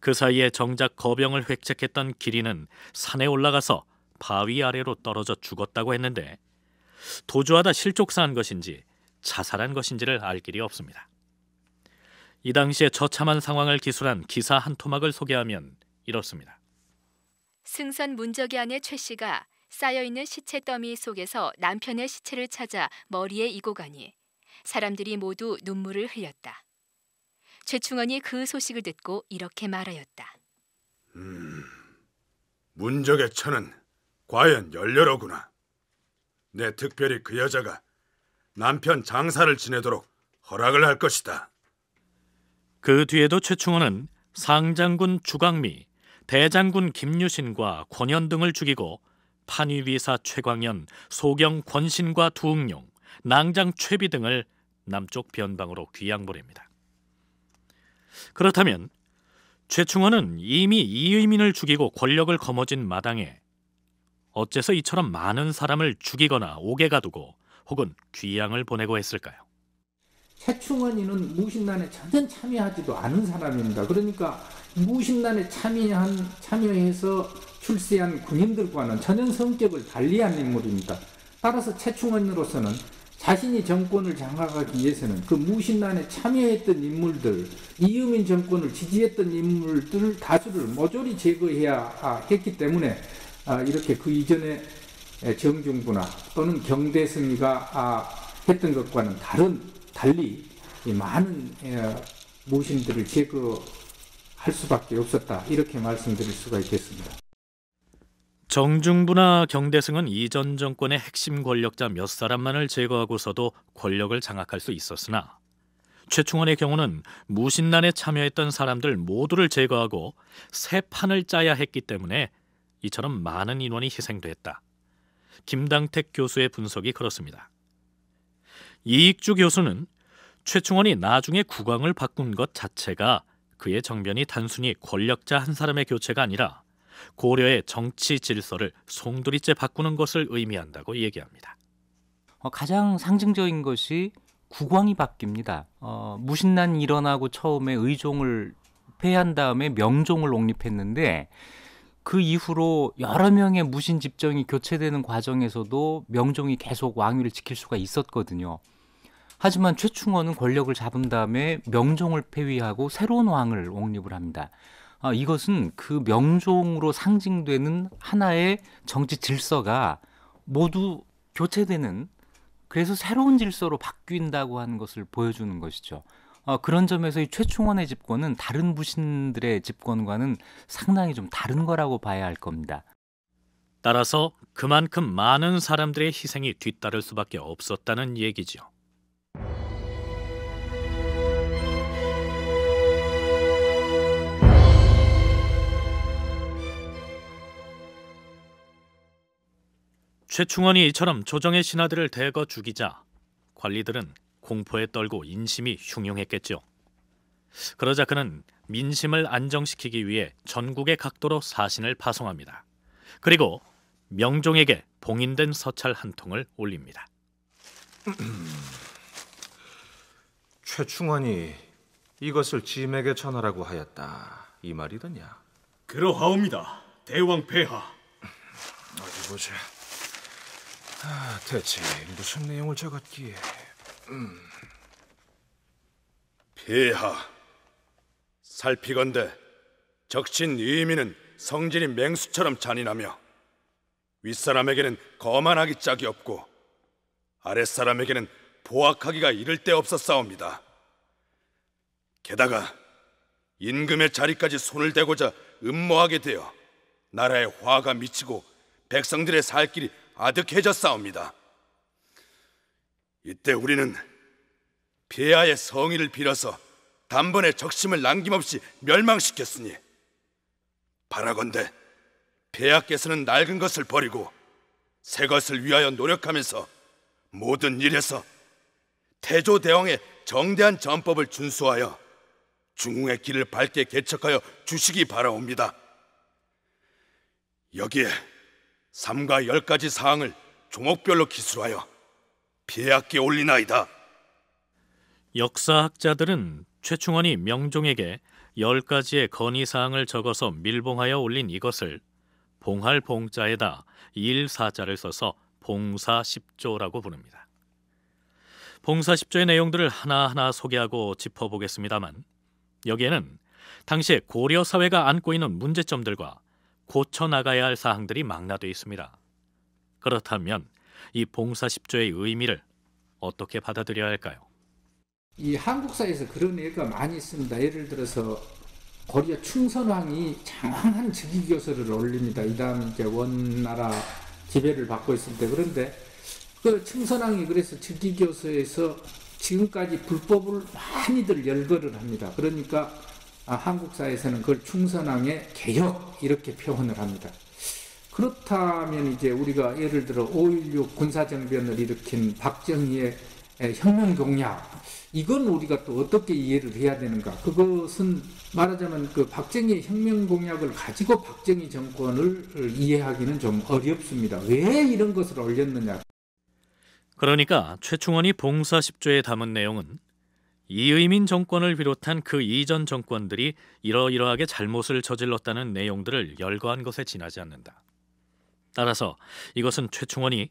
그 사이에 정작 거병을 획책했던 기린은 산에 올라가서 바위 아래로 떨어져 죽었다고 했는데 도주하다 실족사한 것인지 자살한 것인지를 알 길이 없습니다. 이 당시의 처참한 상황을 기술한 기사 한 토막을 소개하면 이렇습니다. 승선 문적이 안에 최 씨가 쌓여 있는 시체 더미 속에서 남편의 시체를 찾아 머리에 이고 가니 사람들이 모두 눈물을 흘렸다. 최충헌이 그 소식을 듣고 이렇게 말하였다. 음, 문적의 천은 과연 열렬하구나. 내 특별히 그 여자가 남편 장사를 지내도록 허락을 할 것이다. 그 뒤에도 최충헌은 상장군 주광미, 대장군 김유신과 권현 등을 죽이고 판위위사 최광현, 소경 권신과 두응룡 낭장 최비 등을 남쪽 변방으로 귀양 보냅니다. 그렇다면 최충원은 이미 이의민을 죽이고 권력을 거머쥔 마당에 어째서 이처럼 많은 사람을 죽이거나 옥에 가두고 혹은 귀양을 보내고 했을까요? 최충원이는 무신단에 전혀 참여하지도 않은 사람입니다. 그러니까 무신단에 참여한 참여해서 출세한 군인들과는 전혀 성격을 달리한 인물입니다. 따라서 최충원으로서는 자신이 정권을 장악하기 위해서는 그 무신란에 참여했던 인물들, 이유민 정권을 지지했던 인물들 다수를 모조리 제거해야 했기 때문에 아, 이렇게 그 이전에 정중부나 또는 경대승이가 아, 했던 것과는 다른 달리 많은 예, 무신들을 제거할 수밖에 없었다 이렇게 말씀드릴 수가 있겠습니다. 정중부나 경대승은 이전 정권의 핵심 권력자 몇 사람만을 제거하고서도 권력을 장악할 수 있었으나 최충원의 경우는 무신란에 참여했던 사람들 모두를 제거하고 새 판을 짜야 했기 때문에 이처럼 많은 인원이 희생됐다. 김당택 교수의 분석이 그렇습니다. 이익주 교수는 최충원이 나중에 국왕을 바꾼 것 자체가 그의 정변이 단순히 권력자 한 사람의 교체가 아니라 고려의 정치 질서를 송두리째 바꾸는 것을 의미한다고 얘기합니다. 어, 가장 상징적인 것이 국왕이 바뀝니다. 어, 무신난 일어나고 처음에 의종을 폐한 다음에 명종을 옹립했는데 그 이후로 여러 명의 무신 집정이 교체되는 과정에서도 명종이 계속 왕위를 지킬 수가 있었거든요. 하지만 최충원은 권력을 잡은 다음에 명종을 폐위하고 새로운 왕을 옹립을 합니다. 아, 이것은 그 명종으로 상징되는 하나의 정치 질서가 모두 교체되는 그래서 새로운 질서로 바뀐다고 하는 것을 보여주는 것이죠. 어, 그런 점에서 이 최충원의 집권은 다른 부신들의 집권과는 상당히 좀 다른 거라고 봐야 할 겁니다. 따라서 그만큼 많은 사람들의 희생이 뒤따를 수밖에 없었다는 얘기죠. 최충원이 이처럼 조정의 신하들을 대거 죽이자 관리들은 공포에 떨고 인심이 흉흉했겠죠. 그러자 그는 민심을 안정시키기 위해 전국의 각도로 사신을 파송합니다. 그리고 명종에게 봉인된 서찰 한 통을 올립니다. 최충원이 이것을 짐에게 전하라고 하였다. 이 말이더냐? 그러하옵니다. 대왕 폐하. 어디 보자. 아, 대체 무슨 내용을 적었기에? 음. 폐하 살피건대 적친이미는 성질이 맹수처럼 잔인하며 윗사람에게는 거만하기 짝이 없고 아랫사람에게는 보악하기가 이를 데 없어 싸웁니다. 게다가 임금의 자리까지 손을 대고자 음모하게 되어 나라에 화가 미치고 백성들의 살 길이 아득해져싸웁니다 이때 우리는 폐하의 성의를 빌어서 단번에 적심을 남김없이 멸망시켰으니 바라건대 폐하께서는 낡은 것을 버리고 새 것을 위하여 노력하면서 모든 일에서 태조 대왕의 정대한 전법을 준수하여 중흥의 길을 밝게 개척하여 주시기 바라옵니다. 여기에 삼과 열 가지 사항을 종목별로 기술하여 비약에 올리나이다. 역사학자들은 최충원이 명종에게 1 0 가지의 건의 사항을 적어서 밀봉하여 올린 이것을 봉할 봉자에다 일사자를 써서 봉사 10조라고 부릅니다. 봉사 10조의 내용들을 하나하나 소개하고 짚어보겠습니다만 여기에는 당시에 고려 사회가 안고 있는 문제점들과 고쳐 나가야 할 사항들이 망라돼 있습니다. 그렇다면 이 봉사 1조의 의미를 어떻게 받아들여야 할까요? 이 한국사에서 그런 예가 많이 있습니다. 예를 들어서 거리 충선왕이 장한 즉위교서를 올립니다. 이 다음 이제 원나라 지배를 받고 있을 때 그런데 그 충선왕이 그래서 즉위교서에서 지금까지 불법을 많이들 열거를 합니다. 그러니까 아, 한국사에서는 그걸 충선왕의 개혁 이렇게 표현을 합니다. 그렇다면 이제 우리가 예를 들어 5.16 군사정변을 일으킨 박정희의 혁명 동력 이건 우리가 또 어떻게 이해를 해야 되는가? 그것은 말하자면 그 박정희 혁명 공약을 가지고 박정희 정권을 이해하기는 좀 어렵습니다. 왜 이런 것을 올렸느냐? 그러니까 최충원이 봉사 10조에 담은 내용은 이의민 정권을 비롯한 그 이전 정권들이 이러이러하게 잘못을 저질렀다는 내용들을 열거한 것에 지나지 않는다. 따라서 이것은 최충원이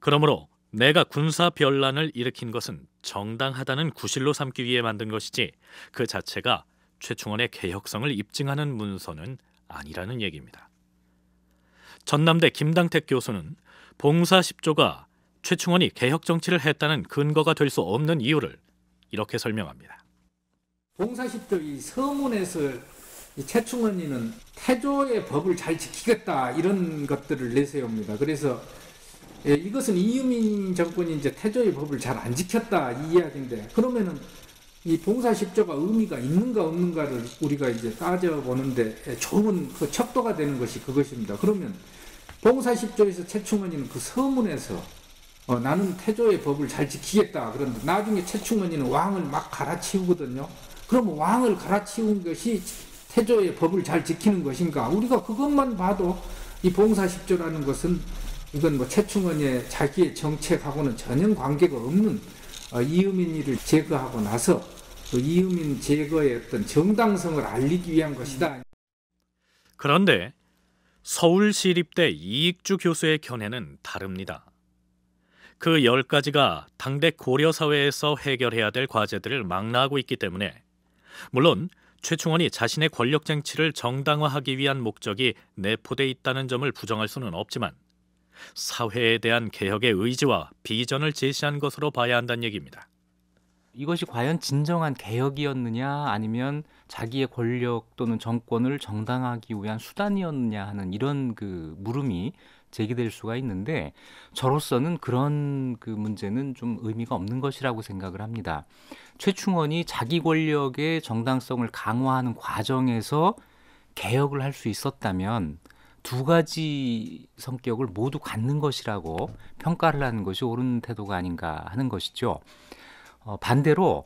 그러므로 내가 군사 변란을 일으킨 것은 정당하다는 구실로 삼기 위해 만든 것이지 그 자체가 최충원의 개혁성을 입증하는 문서는 아니라는 얘기입니다. 전남대 김당택 교수는 봉사 10조가 최충원이 개혁 정치를 했다는 근거가 될 수 없는 이유를 이렇게 설명합니다. 봉사십도 이 서문에서 최충원이는 태조의 법을 잘 지키겠다 이런 것들을 내세웁니다. 그래서 예, 이것은 이유민 정권이 이제 태조의 법을 잘 안 지켰다 이 이야기인데 그러면은 이 봉사 십조가 의미가 있는가 없는가를 우리가 이제 따져보는데 예, 좋은 그 척도가 되는 것이 그것입니다. 그러면 봉사 십조에서 최충원이는 그 서문에서 어, 나는 태조의 법을 잘 지키겠다. 그런데 나중에 최충원이는 왕을 막 갈아치우거든요. 그럼 왕을 갈아치운 것이 태조의 법을 잘 지키는 것인가? 우리가 그것만 봐도 이 봉사 1조라는 것은 이건 뭐 최충원의 자기의 정책하고는 전혀 관계가 없는 어, 이음인이를 제거하고 나서 그 이음인 제거의 어떤 정당성을 알리기 위한 것이다. 음. 그런데 서울시립대 이익주 교수의 견해는 다릅니다. 그 열가지가 당대 고려 사회에서 해결해야 될 과제들을 망라하고 있기 때문에 물론 최충원이 자신의 권력 쟁취를 정당화하기 위한 목적이 내포돼 있다는 점을 부정할 수는 없지만 사회에 대한 개혁의 의지와 비전을 제시한 것으로 봐야 한다는 얘기입니다. 이것이 과연 진정한 개혁이었느냐 아니면 자기의 권력 또는 정권을 정당하기 위한 수단이었느냐 하는 이런 그 물음이 제기될 수가 있는데 저로서는 그런 그 문제는 좀 의미가 없는 것이라고 생각을 합니다. 최충원이 자기 권력의 정당성을 강화하는 과정에서 개혁을 할 수 있었다면 두 가지 성격을 모두 갖는 것이라고 평가를 하는 것이 옳은 태도가 아닌가 하는 것이죠. 어, 반대로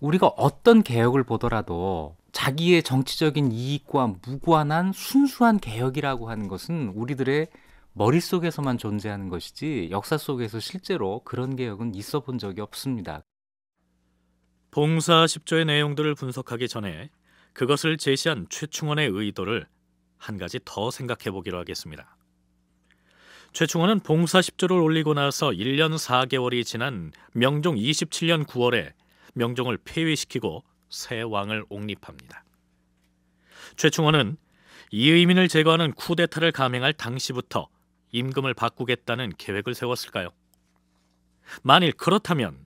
우리가 어떤 개혁을 보더라도 자기의 정치적인 이익과 무관한 순수한 개혁이라고 하는 것은 우리들의 머릿속에서만 존재하는 것이지 역사 속에서 실제로 그런 개혁은 있어 본 적이 없습니다. 봉사 10조의 내용들을 분석하기 전에 그것을 제시한 최충원의 의도를 한 가지 더 생각해 보기로 하겠습니다. 최충원은 봉사 10조를 올리고 나서 1년 4개월이 지난 명종 27년 9월에 명종을 폐위시키고 새 왕을 옹립합니다. 최충원은 이 의민을 제거하는 쿠데타를 감행할 당시부터 임금을 바꾸겠다는 계획을 세웠을까요? 만일 그렇다면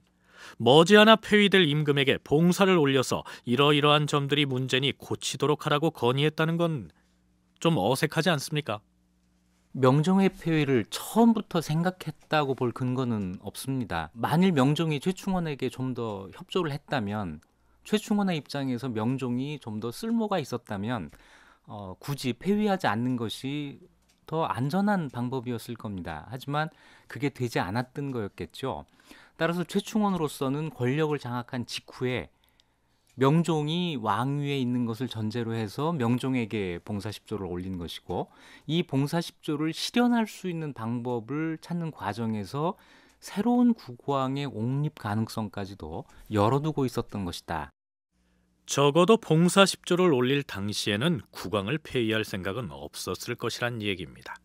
머지않아 폐위될 임금에게 봉사를 올려서 이러이러한 점들이 문제니 고치도록 하라고 건의했다는 건 좀 어색하지 않습니까? 명종의 폐위를 처음부터 생각했다고 볼 근거는 없습니다. 만일 명종이 최충원에게 좀 더 협조를 했다면 최충원의 입장에서 명종이 좀 더 쓸모가 있었다면 어, 굳이 폐위하지 않는 것이 더 안전한 방법이었을 겁니다. 하지만 그게 되지 않았던 거였겠죠. 따라서 최충원으로서는 권력을 장악한 직후에 명종이 왕위에 있는 것을 전제로 해서 명종에게 봉사십조를 올린 것이고 이 봉사십조를 실현할 수 있는 방법을 찾는 과정에서 새로운 국왕의 옹립 가능성까지도 열어두고 있었던 것이다. 적어도 봉사 10조를 올릴 당시에는 국왕을 폐위할 생각은 없었을 것이란 얘기입니다.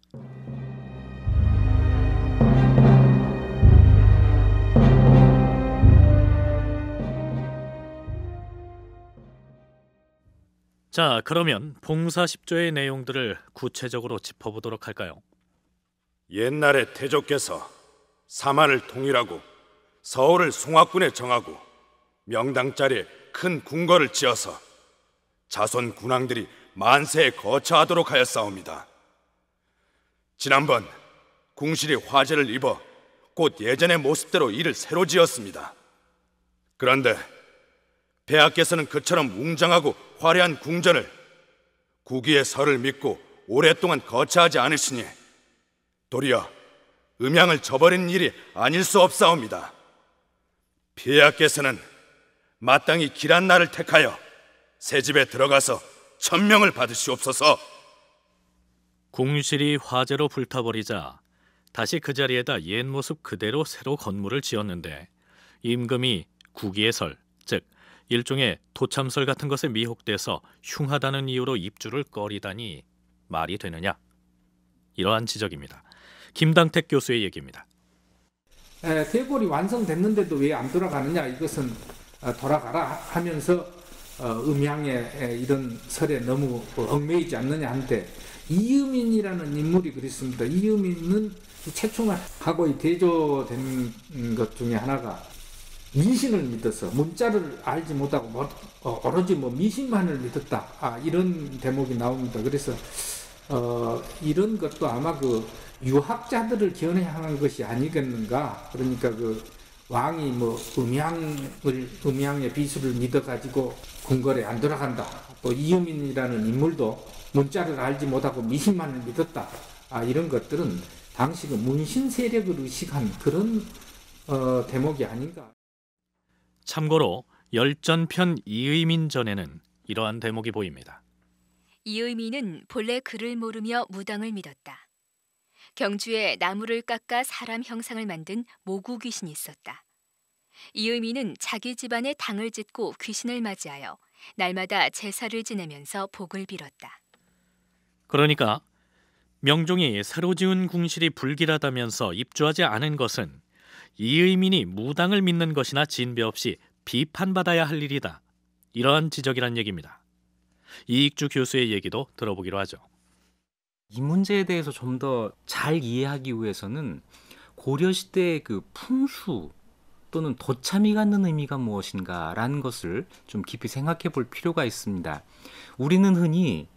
자, 그러면 봉사 10조의 내용들을 구체적으로 짚어보도록 할까요? 옛날에 태조께서 사만을 통일하고 서울을 송악군에 정하고 명당 자리에 큰 궁궐을 지어서 자손 군왕들이 만세에 거처하도록 하였사옵니다. 지난번 궁실이 화재를 입어 곧 예전의 모습대로 이를 새로 지었습니다. 그런데 폐하께서는 그처럼 웅장하고 화려한 궁전을 구기의 설을 믿고 오랫동안 거처하지 않으시니 도리어 음양을 저버린 일이 아닐 수 없사옵니다. 폐하께서는 마땅히 길한 날을 택하여 새 집에 들어가서 천명을 받으시옵소서. 궁실이 화재로 불타버리자 다시 그 자리에다 옛 모습 그대로 새로 건물을 지었는데 임금이 구기의설 즉 일종의 도참설 같은 것에 미혹돼서 흉하다는 이유로 입주를 꺼리다니 말이 되느냐 이러한 지적입니다. 김당택 교수의 얘기입니다. 에, 세골이 완성됐는데도 왜 안 돌아가느냐 이것은 어, 돌아가라 하면서 어, 음양의 이런 설에 너무 그 얽매이지 않느냐 한데 이음인이라는 인물이 그랬습니다. 이유민은 최충하고 대조된 것 중에 하나가 미신을 믿어서 문자를 알지 못하고 뭐, 어, 오로지 뭐 미신만을 믿었다 아, 이런 대목이 나옵니다. 그래서 어, 이런 것도 아마 그 유학자들을 겨냥한 것이 아니겠는가 그러니까 그 왕이 뭐 음향을 음향의 비수를 믿어 가지고 궁궐에 안 들어간다. 또 이유민이라는 인물도 문자를 알지 못하고 미신만을 믿었다. 아, 이런 것들은 당시 그 문신 세력을 의식한 그런 어, 대목이 아닌가. 참고로 열전편 이의민 전에는 이러한 대목이 보입니다. 이의민은 본래 글을 모르며 무당을 믿었다. 경주에 나무를 깎아 사람 형상을 만든 모구 귀신이 있었다. 이 의미는 자기 집안에 당을 짓고 귀신을 맞이하여 날마다 제사를 지내면서 복을 빌었다. 그러니까 명종이 새로 지은 궁실이 불길하다면서 입주하지 않은 것은 이의민이 무당을 믿는 것이나 진배 없이 비판받아야 할 일이다. 이러한 지적이란 얘기입니다. 이익주 교수의 얘기도 들어보기로 하죠. 이 문제에 대해서 좀 더 잘 이해하기 위해서는 고려 시대의 그 풍수 또는 도참이 갖는 의미가 무엇인가라는 것을 좀 깊이 생각해 볼 필요가 있습니다. 우리는 흔히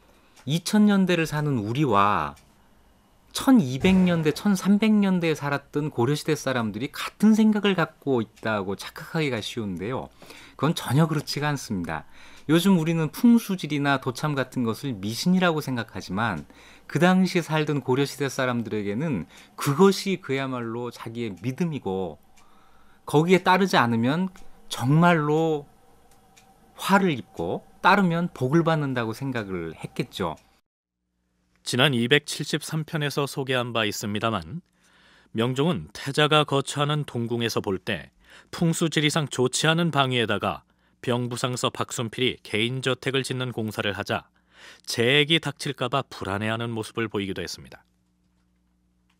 2000년대를 사는 우리와 1200년대, 1300년대에 살았던 고려시대 사람들이 같은 생각을 갖고 있다고 착각하기가 쉬운데요. 그건 전혀 그렇지가 않습니다. 요즘 우리는 풍수질이나 도참 같은 것을 미신이라고 생각하지만 그 당시 살던 고려시대 사람들에게는 그것이 그야말로 자기의 믿음이고 거기에 따르지 않으면 정말로 화를 입고 따르면 복을 받는다고 생각을 했겠죠. 지난 273편에서 소개한 바 있습니다만 명종은 태자가 거처하는 동궁에서 볼 때 풍수지리상 좋지 않은 방위에다가 병부상서 박순필이 개인저택을 짓는 공사를 하자 재액이 닥칠까봐 불안해하는 모습을 보이기도 했습니다.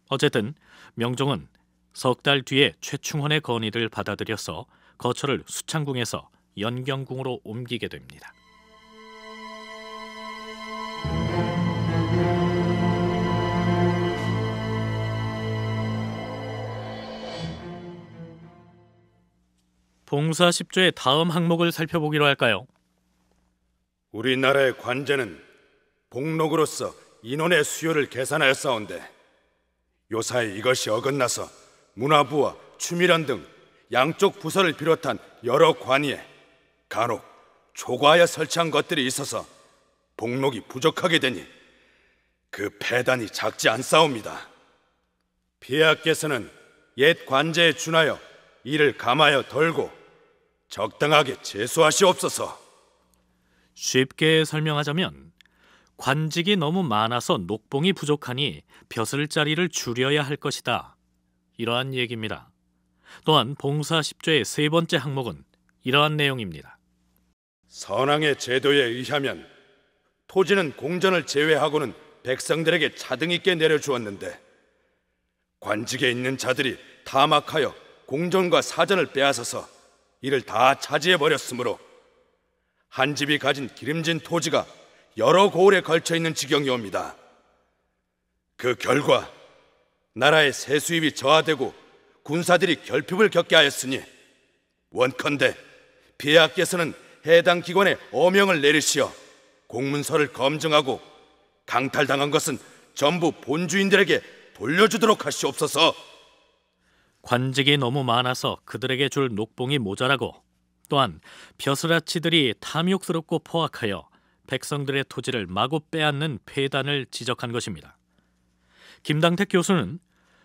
어쨌든 명종은 석달 뒤에 최충헌의 건의를 받아들여서 거처를 수창궁에서 연경궁으로 옮기게 됩니다. 봉사 10조의 다음 항목을 살펴보기로 할까요? 우리나라의 관제는 복록으로서 인원의 수요를 계산하여 싸운데 요사이 이것이 어긋나서 문화부와 추미란 등 양쪽 부서를 비롯한 여러 관위에 간혹 조과하여 설치한 것들이 있어서 복록이 부족하게 되니 그 배단이 작지 않사옵니다. 비하께서는 옛 관제에 준하여 이를 감하여 덜고 적당하게 재수하시옵소서. 쉽게 설명하자면 관직이 너무 많아서 녹봉이 부족하니 벼슬 자리를 줄여야 할 것이다. 이러한 얘기입니다. 또한 봉사 10조의 세 번째 항목은 이러한 내용입니다. 선왕의 제도에 의하면 토지는 공전을 제외하고는 백성들에게 차등 있게 내려주었는데 관직에 있는 자들이 타막하여 공전과 사전을 빼앗아서 이를 다 차지해 버렸으므로 한 집이 가진 기름진 토지가 여러 고을에 걸쳐 있는 지경이옵니다. 그 결과 나라의 세수입이 저하되고 군사들이 결핍을 겪게 하였으니 원컨대 비하께서는 해당 기관에 어명을 내리시어 공문서를 검증하고 강탈당한 것은 전부 본주인들에게 돌려주도록 하시옵소서 관직이 너무 많아서 그들에게 줄 녹봉이 모자라고 또한 벼슬아치들이 탐욕스럽고 포악하여 백성들의 토지를 마구 빼앗는 폐단을 지적한 것입니다. 김당택 교수는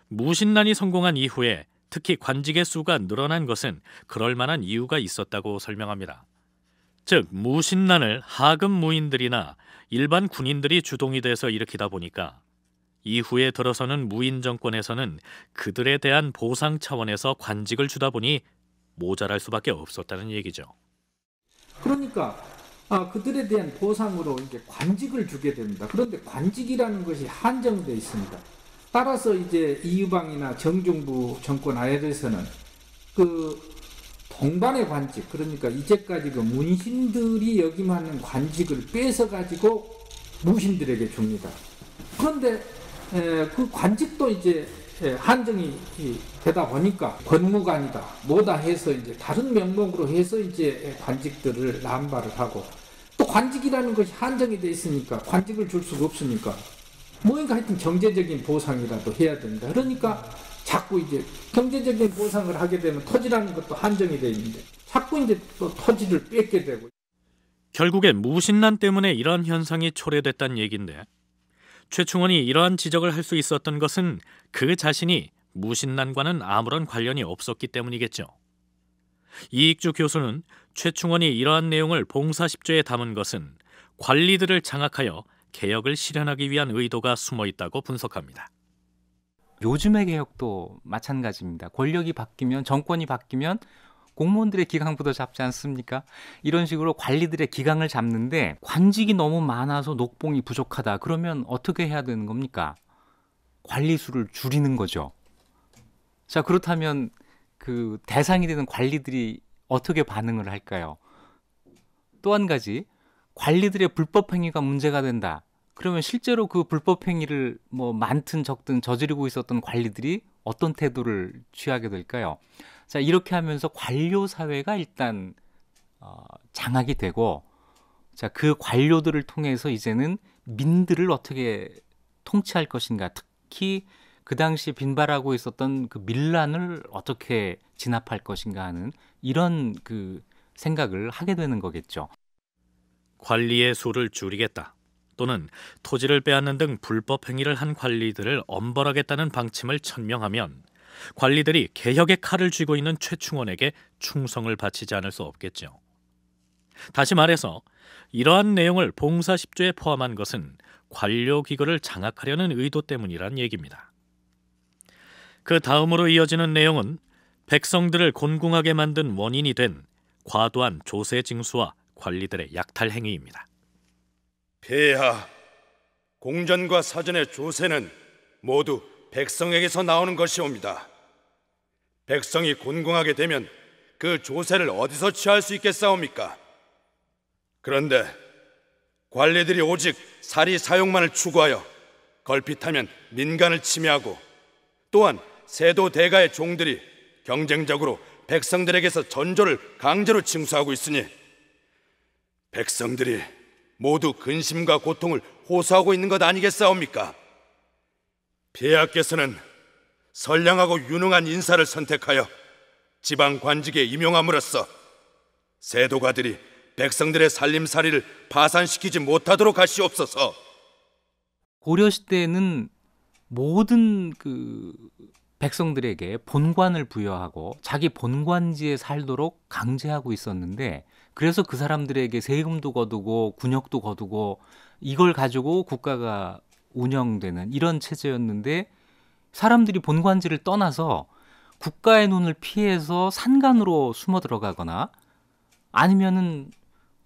무신란이 성공한 이후에 특히 관직의 수가 늘어난 것은 그럴 만한 이유가 있었다고 설명합니다. 즉무신란을 하급 무인들이나 일반 군인들이 주동이 돼서 일으키다 보니까 이후에 들어서는 무인 정권에서는 그들에 대한 보상 차원에서 관직을 주다 보니 모자랄 수밖에 없었다는 얘기죠. 그러니까 아, 그들에 대한 보상으로 이제 관직을 주게 됩니다. 그런데 관직이라는 것이 한정되 있습니다. 따라서 이제 이유방이나 정중부 정권 아래에서는 그 동반의 관직, 그러니까 이제까지 그 문신들이 여기만 하는 관직을 뺏어 가지고 무신들에게 줍니다. 그런데 그 관직도 이제 한정이 되다 보니까 권무관이다 뭐다 해서 이제 다른 명목으로 해서 이제 관직들을 남발을 하고 또 관직이라는 것이 한정이 돼 있으니까 관직을 줄 수가 없으니까 뭔가 뭐 하여튼 경제적인 보상이라도 해야 된다 그러니까 자꾸 이제 경제적인 보상을 하게 되면 토지라는 것도 한정이 돼 있는데 자꾸 이제 또 토지를 뺏게 되고 결국엔 무신란 때문에 이런 현상이 초래됐다는 얘기인데 최충원이 이러한 지적을 할 수 있었던 것은 그 자신이 무신난과는 아무런 관련이 없었기 때문이겠죠. 이익주 교수는 최충원이 이러한 내용을 봉사 십조에 담은 것은 관리들을 장악하여 개혁을 실현하기 위한 의도가 숨어 있다고 분석합니다. 요즘의 개혁도 마찬가지입니다. 권력이 바뀌면 정권이 바뀌면 공무원들의 기강부터 잡지 않습니까? 이런 식으로 관리들의 기강을 잡는데 관직이 너무 많아서 녹봉이 부족하다. 그러면 어떻게 해야 되는 겁니까? 관리 수를 줄이는 거죠. 자, 그렇다면 그 대상이 되는 관리들이 어떻게 반응을 할까요? 또 한 가지 관리들의 불법 행위가 문제가 된다. 그러면 실제로 그 불법 행위를 뭐 많든 적든 저지르고 있었던 관리들이 어떤 태도를 취하게 될까요? 자, 이렇게 하면서 관료 사회가 일단 어, 장악이 되고 자, 그 관료들을 통해서 이제는 민들을 어떻게 통치할 것인가 특히 그 당시 빈발하고 있었던 그 밀란을 어떻게 진압할 것인가 하는 이런 그 생각을 하게 되는 거겠죠. 관리의 수를 줄이겠다 또는 토지를 빼앗는 등 불법 행위를 한 관리들을 엄벌하겠다는 방침을 천명하면 관리들이 개혁의 칼을 쥐고 있는 최충원에게 충성을 바치지 않을 수 없겠죠. 다시 말해서 이러한 내용을 봉사 10조에 포함한 것은 관료 기구를 장악하려는 의도 때문이란 얘기입니다. 그 다음으로 이어지는 내용은 백성들을 곤궁하게 만든 원인이 된 과도한 조세 징수와 관리들의 약탈 행위입니다. 폐하, 공전과 사전의 조세는 모두 백성에게서 나오는 것이옵니다. 백성이 곤궁하게 되면 그 조세를 어디서 취할 수 있겠사옵니까? 그런데 관리들이 오직 사리 사용만을 추구하여 걸핏하면 민간을 침해하고 또한 세도 대가의 종들이 경쟁적으로 백성들에게서 전조를 강제로 징수하고 있으니 백성들이 모두 근심과 고통을 호소하고 있는 것 아니겠사옵니까? 폐하께서는 선량하고 유능한 인사를 선택하여 지방 관직에 임용함으로써 세도가들이 백성들의 살림살이를 파산시키지 못하도록 하시옵소서. 고려 시대에는 모든 그 백성들에게 본관을 부여하고 자기 본관지에 살도록 강제하고 있었는데 그래서 그 사람들에게 세금도 거두고 군역도 거두고 이걸 가지고 국가가 운영되는 이런 체제였는데 사람들이 본관지를 떠나서 국가의 눈을 피해서 산간으로 숨어 들어가거나 아니면은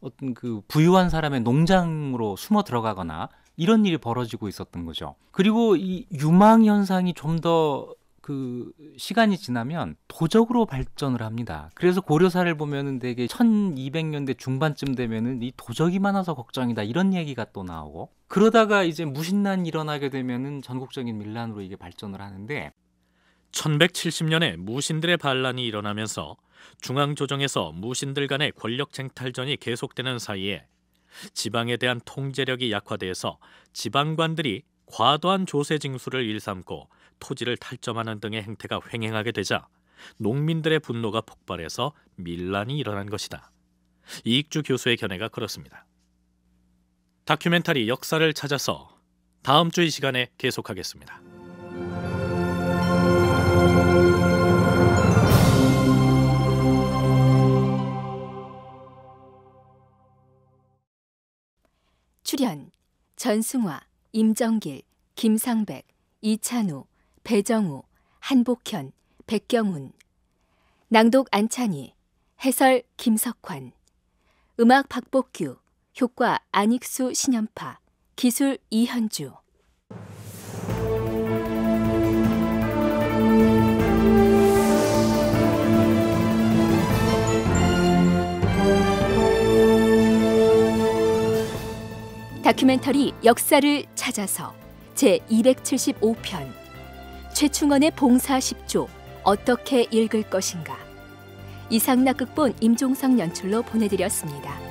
어떤 그 부유한 사람의 농장으로 숨어 들어가거나 이런 일이 벌어지고 있었던 거죠. 그리고 이 유망 현상이 좀더 그 시간이 지나면 도적으로 발전을 합니다. 그래서 고려사를 보면은 되게 1200년대 중반쯤 되면은 이 도적이 많아서 걱정이다 이런 얘기가 또 나오고 그러다가 이제 무신난 일어나게 되면은 전국적인 밀란으로 이게 발전을 하는데 1170년에 무신들의 반란이 일어나면서 중앙조정에서 무신들 간의 권력 쟁탈전이 계속되는 사이에 지방에 대한 통제력이 약화돼서 지방관들이 과도한 조세 징수를 일삼고 토지를 탈점하는 등의 행태가 횡행하게 되자 농민들의 분노가 폭발해서 밀란이 일어난 것이다. 이익주 교수의 견해가 그렇습니다. 다큐멘터리 역사를 찾아서 다음 주 이 시간에 계속하겠습니다. 출연 전승화, 임정길, 김상백, 이찬우, 배정우, 한복현, 백경훈, 낭독 안찬희, 해설 김석환, 음악 박복규, 효과 안익수 신연파, 기술 이현주. 다큐멘터리 역사를 찾아서 제 275편 최충원의 봉사 10조 어떻게 읽을 것인가 이상락 극본 임종성 연출로 보내드렸습니다.